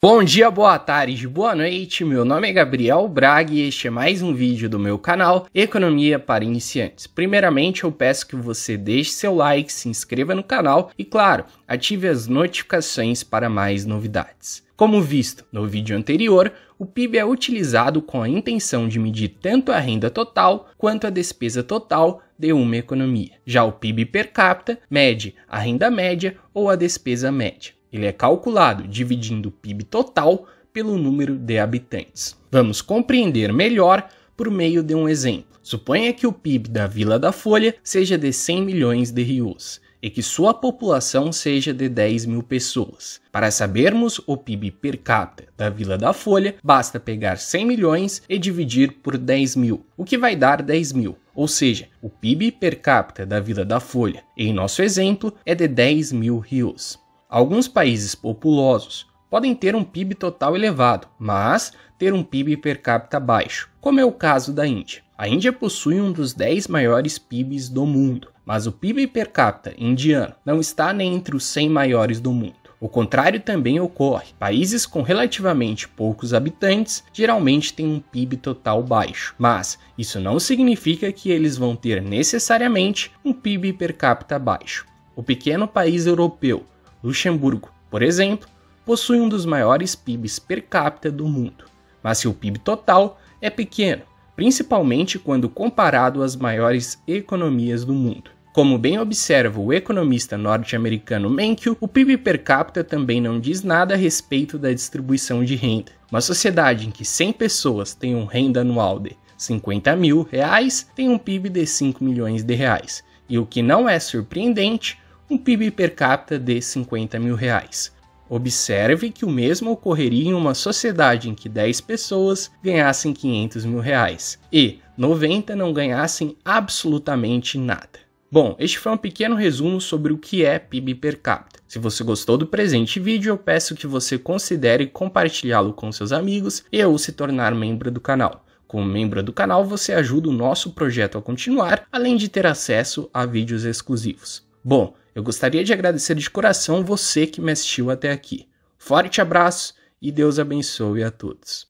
Bom dia, boa tarde, boa noite. Meu nome é Gabriel Braga e este é mais um vídeo do meu canal Economia para Iniciantes. Primeiramente, eu peço que você deixe seu like, se inscreva no canal e, claro, ative as notificações para mais novidades. Como visto no vídeo anterior, o PIB é utilizado com a intenção de medir tanto a renda total quanto a despesa total de uma economia. Já o PIB per capita mede a renda média ou a despesa média. Ele é calculado dividindo o PIB total pelo número de habitantes. Vamos compreender melhor por meio de um exemplo. Suponha que o PIB da Vila da Folha seja de 100 milhões de rios e que sua população seja de 10 mil pessoas. Para sabermos o PIB per capita da Vila da Folha, basta pegar 100 milhões e dividir por 10 mil, o que vai dar 10 mil. Ou seja, o PIB per capita da Vila da Folha, em nosso exemplo, é de 10 mil rios. Alguns países populosos podem ter um PIB total elevado, mas ter um PIB per capita baixo, como é o caso da Índia. A Índia possui um dos 10 maiores PIBs do mundo, mas o PIB per capita indiano não está nem entre os 100 maiores do mundo. O contrário também ocorre. Países com relativamente poucos habitantes geralmente têm um PIB total baixo, mas isso não significa que eles vão ter necessariamente um PIB per capita baixo. O pequeno país europeu Luxemburgo, por exemplo, possui um dos maiores PIBs per capita do mundo, mas seu PIB total é pequeno, principalmente quando comparado às maiores economias do mundo. Como bem observa o economista norte-americano Menkel, o PIB per capita também não diz nada a respeito da distribuição de renda. Uma sociedade em que 100 pessoas têm um renda anual de 50 mil reais tem um PIB de 5 milhões de reais. E o que não é surpreendente, um PIB per capita de 50 mil reais. Observe que o mesmo ocorreria em uma sociedade em que 10 pessoas ganhassem 500 mil reais e 90 não ganhassem absolutamente nada. Bom, este foi um pequeno resumo sobre o que é PIB per capita. Se você gostou do presente vídeo, eu peço que você considere compartilhá-lo com seus amigos e ou se tornar membro do canal. Como membro do canal, você ajuda o nosso projeto a continuar, além de ter acesso a vídeos exclusivos. Bom, eu gostaria de agradecer de coração você que me assistiu até aqui. Forte abraço e Deus abençoe a todos.